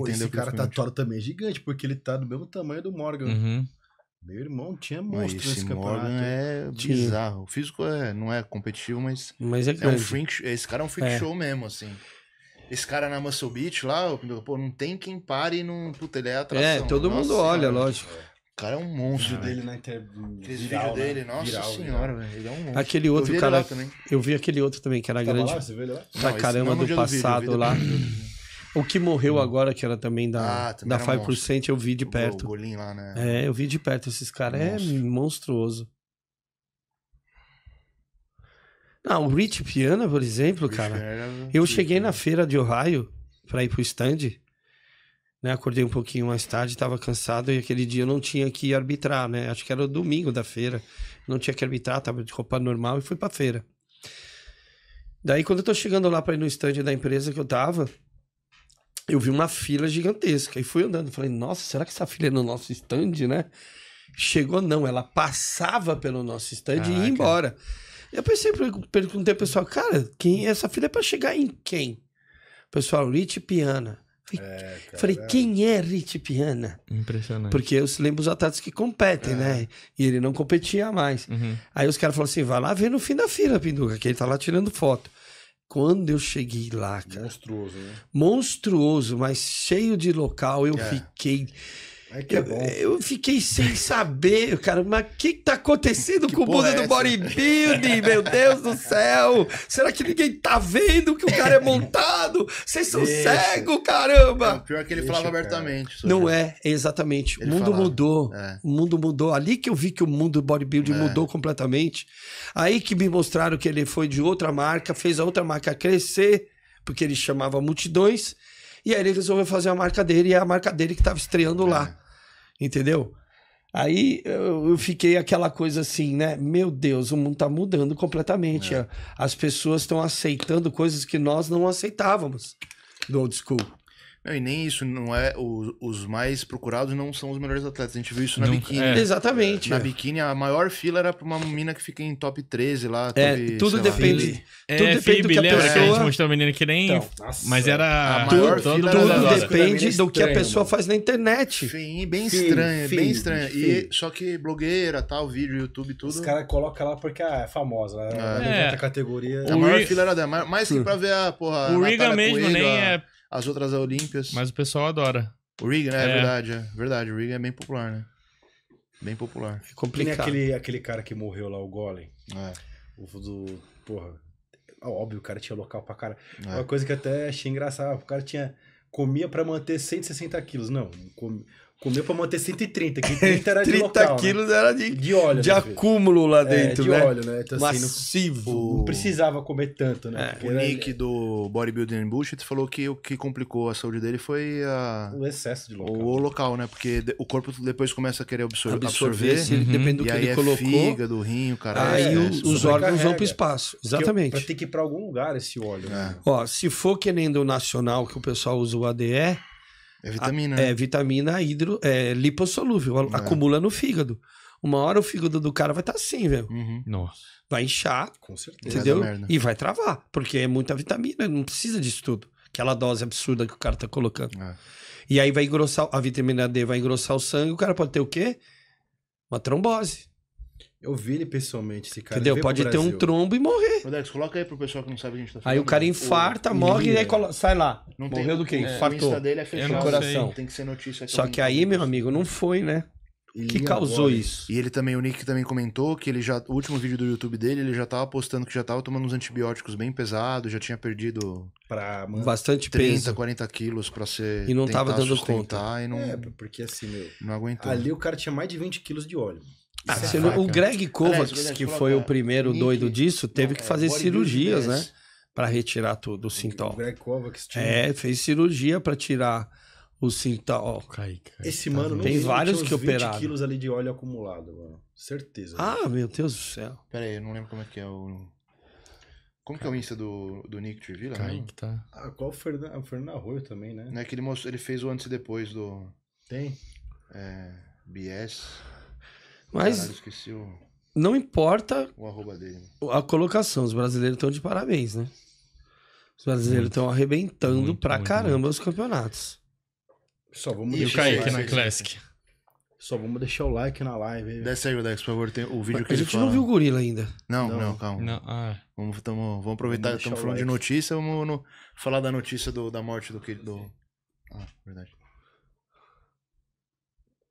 Pô, esse cara tatuado tá também é gigante, porque ele tá do mesmo tamanho do Morgan. Uhum. Meu irmão tinha monstro esse campeonato. Morgan é bizarro. O físico é, não é competitivo, mas. Mas é, é um freak, Esse cara é um freak é. show mesmo, assim. Esse cara na Muscle Beach lá, pô, não tem quem pare e não. Puta, ele é, é atração. É, todo nossa, mundo olha, cara. lógico. O cara é um monstro. O vídeo dele na internet. Viral vídeo né? dele, né? nossa viral, senhora, velho. Ele é um monstro. Aquele outro eu cara. Eu vi aquele outro também, que era tá grande. Lá, você viu ele lá? Pra caramba do passado vídeo, lá. O que morreu agora, que era também da, ah, da 5%, eu vi de perto. O lá, né? É, eu vi de perto. Esses caras é monstruoso. Não, ah, o Rich Piana, por exemplo, cara. eu cheguei na né? feira de Ohio pra ir pro stand. Né, acordei um pouquinho mais tarde, estava cansado e aquele dia eu não tinha que arbitrar, né? Acho que era o domingo da feira. Não tinha que arbitrar, tava de roupa normal e fui pra feira. Daí, quando eu tô chegando lá pra ir no stand da empresa que eu tava, eu vi uma fila gigantesca e fui andando. Falei, nossa, será que essa fila é no nosso stand, né? Chegou, não, ela passava pelo nosso stand e ia embora. Eu pensei, perguntei ao pessoal, cara, quem essa fila é pra chegar em quem? Pessoal, Rich Piana. Falei, é, falei, quem é Rich Piana? Impressionante. Porque eu lembro os atletas que competem, é. né? E ele não competia mais. Uhum. Aí os caras falaram assim: vai lá ver no fim da fila, Pinduca, que ele tá lá tirando foto. Quando eu cheguei lá, cara. Monstruoso, né? Monstruoso, mas cheio de local. Eu é. fiquei é que eu, é bom. Eu fiquei sem saber, cara, mas o que, que tá acontecendo que com o mundo é do bodybuilding? Meu Deus do céu! Será que ninguém tá vendo que o cara é montado? Vocês são cegos, caramba! Não, pior é que ele Deixa, falava abertamente. Não é, exatamente. Ele o mundo falava. mudou. É. O mundo mudou. Ali que eu vi que o mundo do bodybuilding é. mudou completamente. Aí que me mostraram que ele foi de outra marca, fez a outra marca crescer, porque ele chamava multidões e aí ele resolveu fazer a marca dele, e é a marca dele que tava estreando é. lá. Entendeu? Aí eu fiquei aquela coisa assim, né? Meu Deus, o mundo tá mudando completamente. É. As pessoas estão aceitando coisas que nós não aceitávamos do old school. Não, e nem isso, não é. Os, os, mais procurados não são os melhores atletas. A gente viu isso na biquíni. É. Exatamente. Na biquíni, a maior fila era pra uma menina que fica em top 13 lá. Top, é, tudo depende. Lá. É, tudo depende Fib, é, do que a pessoa. Que a gente mostrou a menina que nem. Então, nossa, mas era. tudo, tudo, tudo depende do que a pessoa faz na internet. Sim, bem Fib, estranho, bem estranho. E, só que blogueira, tal, vídeo, YouTube, tudo. Os caras colocam lá porque ah, é famosa. É, é. categoria. É. A maior fila era dela. Mais que pra ver a porra. O Riga mesmo nem é as outras Olímpias. Mas o pessoal adora. O Regan, né? é, é. verdade, é verdade. O Rig é bem popular, né? Bem popular. É complicado. aquele, aquele cara que morreu lá, o Golem. É. O do. Porra. Óbvio, o cara tinha local pra cara. É. Uma coisa que até achei engraçado. O cara tinha. Comia para manter 160 quilos. Não, comia. Comeu pra manter 130, que 30 era 30 de 30 né? quilos né? era de, de óleo. De né, acúmulo lá é, dentro, né? de né? óleo, né? Então, assim, Massivo. não, não, precisava comer tanto, né? É, o era... Nick do Bodybuilding Bullshit falou que o que complicou a saúde dele foi a... o excesso de local. O, né? local, né? Porque o corpo depois começa a querer absor absorver. absorver uhum. Depende do que ele é colocou. fígado, rim, caralho. Aí é, os, os órgãos vão pro espaço. Exatamente. Porque, pra ter que ir pra algum lugar esse óleo. Né? É. Ó, se for que nem do nacional, que o pessoal usa o ADE é vitamina. A, né? é vitamina hidro, é, lipossolúvel, é. acumula no fígado. Uma hora o fígado do cara vai estar tá assim, velho. Uhum. Nossa. Vai inchar. Com certeza. Entendeu? e vai travar, porque é muita vitamina, não precisa disso tudo. Aquela dose absurda que o cara tá colocando. É. E aí vai engrossar, a vitamina D vai engrossar o sangue, o cara pode ter o quê? Uma trombose. Eu vi ele pessoalmente, esse cara. Entendeu? Pode ter um trombo e morrer. Alex, coloca aí pro pessoal que não sabe o que a gente tá falando. Aí o cara infarta, morre e aí colo... sai lá. Não Morreu tem, do quê? É, Infartou. O dele é fechado. coração. Tem que ser notícia. Só que aí, meu amigo, não foi, né? O que causou agora. isso? E ele também, o Nick também comentou que ele já, o último vídeo do YouTube dele, ele já tava postando que já tava tomando uns antibióticos bem pesados, já tinha perdido bastante 30, peso, 40 quilos para ser e não tava dando conta. E não, é, porque assim, meu, não aguentou. Ali o cara tinha mais de 20 quilos de óleo. Ah, é o Greg Kovacs, Aliás, que foi o primeiro Nick, doido disso, teve que fazer cirurgias, né? Para retirar tudo o sintoma. O Greg Kovacs tinha. É, fez cirurgia para tirar o sintoma. Oh, Esse mano não tem vários que operaram. quilos ali de óleo acumulado, mano. Certeza. Ah, meu Deus do céu. Pera aí, eu não lembro como é que é o. Como que é o Insta do, do Nick Trivilla? Kaique, né? tá. Ah, qual o Fernando, o Fernando Arroio também, né? Não é que ele, mostrou, ele fez o antes e depois do. Tem? É. BS. Mas Caralho, esqueci o... não importa o arroba dele. a colocação. Os brasileiros estão de parabéns, né? Os brasileiros estão arrebentando muito, pra muito, caramba muito. os campeonatos. Só vamos e o Kaique na Classic. Só vamos deixar o like na live. Aí. Desce aí, Rodex, por favor, tem o vídeo Mas que a ele fala. A gente não viu o gorila ainda. Não, não, não calma. Não, ah. vamos, tamo, vamos aproveitar, estamos falando like. de notícia, vamos no, falar da notícia do, da morte do... do... Ah, verdade.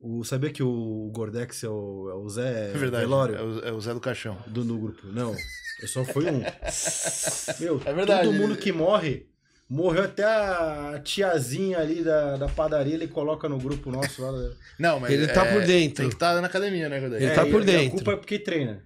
O, sabia que o Gordex é o, é o Zé é verdade, Velório? É o, é o, Zé do Caixão. Do, no grupo. Não, eu só fui um. Meu, é verdade. todo mundo que morre, morreu até a tiazinha ali da, da padaria, ele coloca no grupo nosso lá. Né? Não, mas. Ele tá é, por dentro. ele tá na academia, né, Gordex? Ele tá é, tá por dentro. A culpa é porque treina.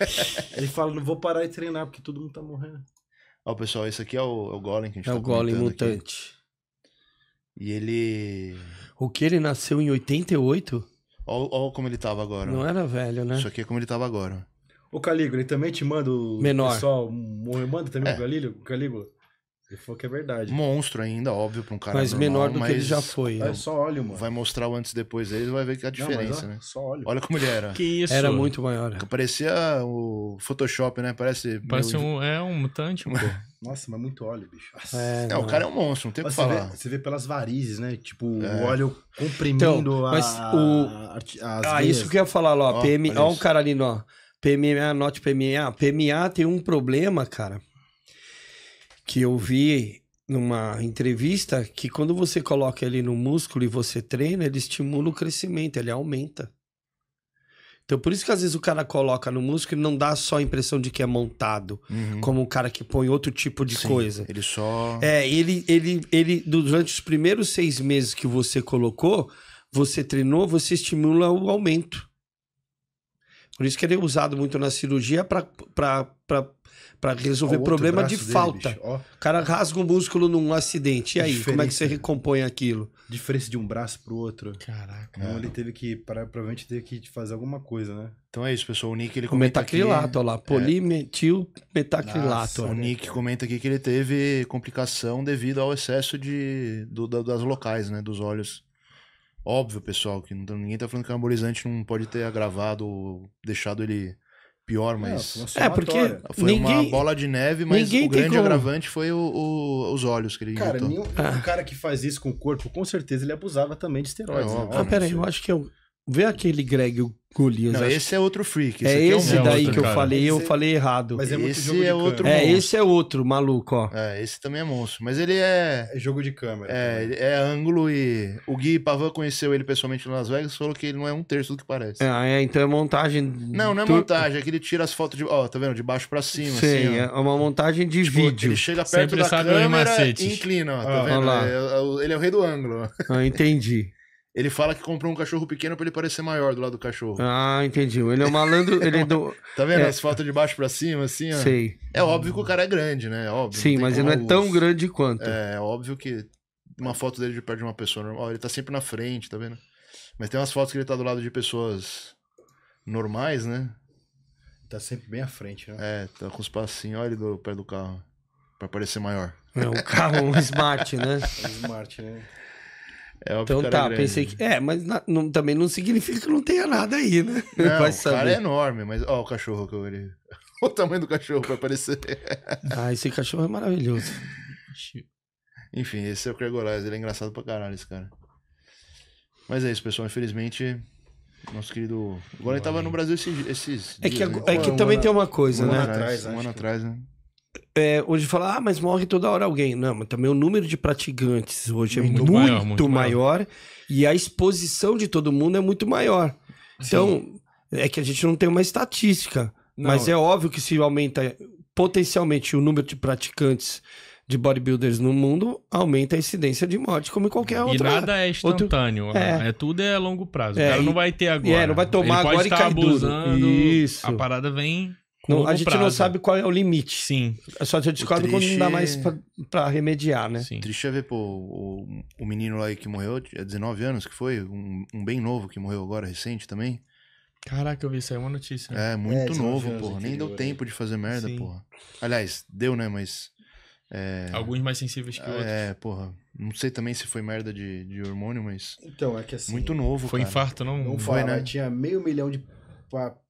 ele fala, não vou parar de treinar, porque todo mundo tá morrendo. Ó, pessoal, esse aqui é o, é o Golem que a gente é tá o Golem mutante. Aqui. E ele. O que? Ele nasceu em 88? Olha como ele tava agora. Não era velho, né? Isso aqui é como ele tava agora. O Calígula, ele também te manda o Menor. pessoal. Manda também é. o Calígula? Ele falou que é verdade. Monstro ainda, óbvio, pra um cara Mas normal, menor do mas que ele já foi. É né? só óleo, mano. Vai mostrar o antes e depois dele, vai ver que é a diferença, não, ó, né? Só óleo. Olha como ele era. Que isso. Era muito maior. Parecia o Photoshop, né? Parece... Parece um... É um mutante, mano. Nossa, mas muito óleo, bicho. É, é o cara é um monstro, não tem o que falar. Vê, você vê pelas varizes, né? Tipo, é. o óleo comprimindo então, a... Mas o... ah, isso que eu ia falar, ó. ó PM... Ó o cara ali, ó. PMA, note PMA. PMA tem um problema, cara que eu vi numa entrevista que quando você coloca ele no músculo e você treina, ele estimula o crescimento, ele aumenta. Então, por isso que às vezes o cara coloca no músculo e não dá só a impressão de que é montado, uhum. como um cara que põe outro tipo de Sim, coisa. Ele só. É, ele, ele, ele, durante os primeiros seis meses que você colocou, você treinou, você estimula o aumento. Por isso que ele é usado muito na cirurgia para resolver problema de falta. Dele, o cara rasga o músculo num acidente. E aí, como é que você recompõe aquilo? Diferença de um braço pro outro. Caraca. Então ele teve que, provavelmente teve que fazer alguma coisa, né? Então é isso, pessoal. O Nick ele comenta o metacrilato, aqui, lá, é. polimetil é. metacrilato. Nossa, o Nick comenta aqui que ele teve complicação devido ao excesso de do, das locais, né, dos olhos. Óbvio, pessoal, que não, tá, ninguém tá falando que o é anabolizante não pode ter agravado ou deixado ele pior, mas. É, é porque. Foi ninguém, uma bola de neve, mas o grande como... agravante foi o, o, os olhos que ele Cara, nenhum, ah. o cara que faz isso com o corpo, com certeza ele abusava também de esteroides. É, né? Ah, né? peraí, eu acho que eu. Vê aquele Greg Golias. Não, esse é outro freak. Esse é esse é um daí outro, que eu cara. falei, esse eu falei errado. Mas é muito esse jogo é outro É, esse é outro, maluco, ó. É, esse também é monstro. Mas ele é. É jogo de câmera. É, né? é ângulo e. O Gui Pavan conheceu ele pessoalmente em Las Vegas falou que ele não é um terço do que parece. Ah, é, então é montagem. Não, não é montagem, é que ele tira as fotos de. Ó, tá vendo? De baixo pra cima. Sim, assim, é uma montagem de tipo, vídeo. Ele chega perto Sempre da câmera e inclina, ó. Tá ah, vendo? É, é ele é o rei do ângulo. Ah, entendi. Ele fala que comprou um cachorro pequeno para ele parecer maior do lado do cachorro. Ah, entendi. Ele é um malandro. ele é do... Tá vendo é. as fotos de baixo para cima, assim? Ó. Sei. É óbvio que o cara é grande, né? É óbvio. Sim, mas ele não é os... tão grande quanto. É, é óbvio que uma foto dele de perto de uma pessoa normal. Ele tá sempre na frente, tá vendo? Mas tem umas fotos que ele tá do lado de pessoas normais, né? Tá sempre bem à frente, né? É, tá com os passinhos, olha ele do pé do carro. Pra parecer maior. É, o carro, um smart, né? É um smart, né? É então tá, é grande. pensei né? que. É, mas na, não, também não significa que não tenha nada aí, né? Não, Vai o saber. cara é enorme, mas ó, o cachorro que eu olhei. o tamanho do cachorro pra aparecer. ah, esse cachorro é maravilhoso. Enfim, esse é o Craigolais, ele é engraçado pra caralho, esse cara. Mas é isso, pessoal. Infelizmente, nosso querido. Agora ele tava no Brasil esses. esses é que, dias, né? é que também tem uma coisa, um né? Atrás, um ano atrás, né? É, hoje fala, ah, mas morre toda hora alguém. Não, mas também o número de praticantes hoje é muito é muito, maior, muito maior, maior, e a exposição de todo mundo é muito maior. Sim. Então, é que a gente não tem uma estatística, não. mas é óbvio que se aumenta potencialmente o número de praticantes de bodybuilders no mundo, aumenta a incidência de morte, como em qualquer outra. E nada é instantâneo. Outro... É. Né? é. tudo é a longo prazo. É, o cara e... não vai ter agora. É, não vai tomar Ele agora pode e estar abusando. Isso. A parada vem a gente prazo. não sabe qual é o limite. Sim. É só se descobre quando não dá mais é pra, pra remediar, né? Sim. Triste é ver, pô, o, o menino lá que morreu, é 19 anos que foi, um, um, bem novo que morreu agora, recente também. Caraca, eu vi isso é uma notícia. Né? É, muito é, novo, porra. Nem deu tempo de fazer merda, pô porra. Aliás, deu, né? Mas. É... Alguns mais sensíveis que é, outros. É, porra. Não sei também se foi merda de, de hormônio, mas. Então, é que assim. Muito novo, Foi cara. infarto, não? Não foi, fala, né? Tinha meio milhão de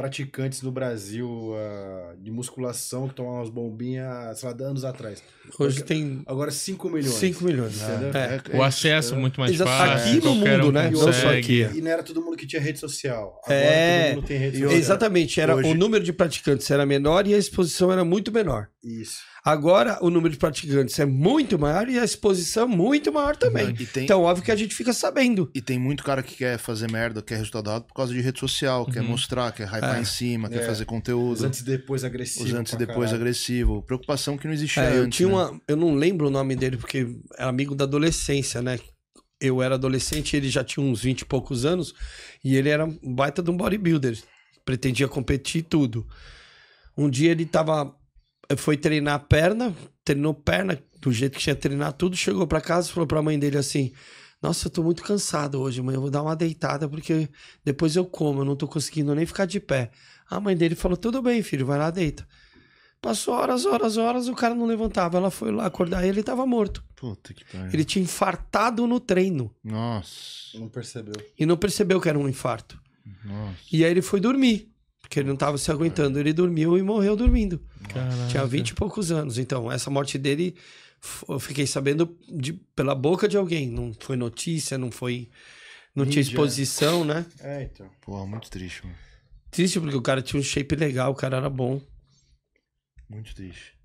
praticantes no Brasil uh, de musculação que tomavam as bombinhas, sei lá, anos atrás. Hoje Porque, tem. Agora 5 milhões. 5 milhões. Né? É. é, é, o acesso é, muito mais Exato. fácil. Aqui no mundo, um né? Não só aqui. E não era todo mundo que tinha rede social. Agora é, todo mundo tem rede social. Exatamente. Era, Hoje... O número de praticantes era menor e a exposição era muito menor. Isso. Agora o número de praticantes é muito maior e a exposição muito maior também. Tem... Então, óbvio que a gente fica sabendo. E tem muito cara que quer fazer merda, quer resultado errado por causa de rede social, uhum. quer mostrar, quer hypar é lá é, em cima, quer é. fazer conteúdo. Os antes e depois agressivo. Os antes e depois agressivo. Preocupação que não existia é, antes. Eu, tinha né? uma, eu não lembro o nome dele, porque é amigo da adolescência, né? Eu era adolescente, ele já tinha uns 20 e poucos anos, e ele era um baita de um bodybuilder. Pretendia competir tudo. Um dia ele tava. Foi treinar a perna, treinou perna do jeito que tinha treinar tudo, chegou para casa e falou pra mãe dele assim: nossa, eu tô muito cansado hoje, mãe. Eu vou dar uma deitada porque depois eu como, eu não tô conseguindo nem ficar de pé. A mãe dele falou: Tudo bem, filho, vai lá, deita. Passou horas, horas, horas, o cara não levantava. Ela foi lá acordar ele tava morto. Puta que pariu. Ele tinha infartado no treino. Nossa. Não percebeu. E não percebeu que era um infarto. Nossa. E aí ele foi dormir, porque ele não tava se aguentando. Ele dormiu e morreu dormindo. Caraca. Tinha vinte e poucos anos. Então, essa morte dele eu fiquei sabendo de, pela boca de alguém. Não foi notícia, não foi. Não Mídia. tinha exposição, né? É, então. Pô, muito triste, mano. Triste porque o cara tinha um shape legal, o cara era bom. Muito triste.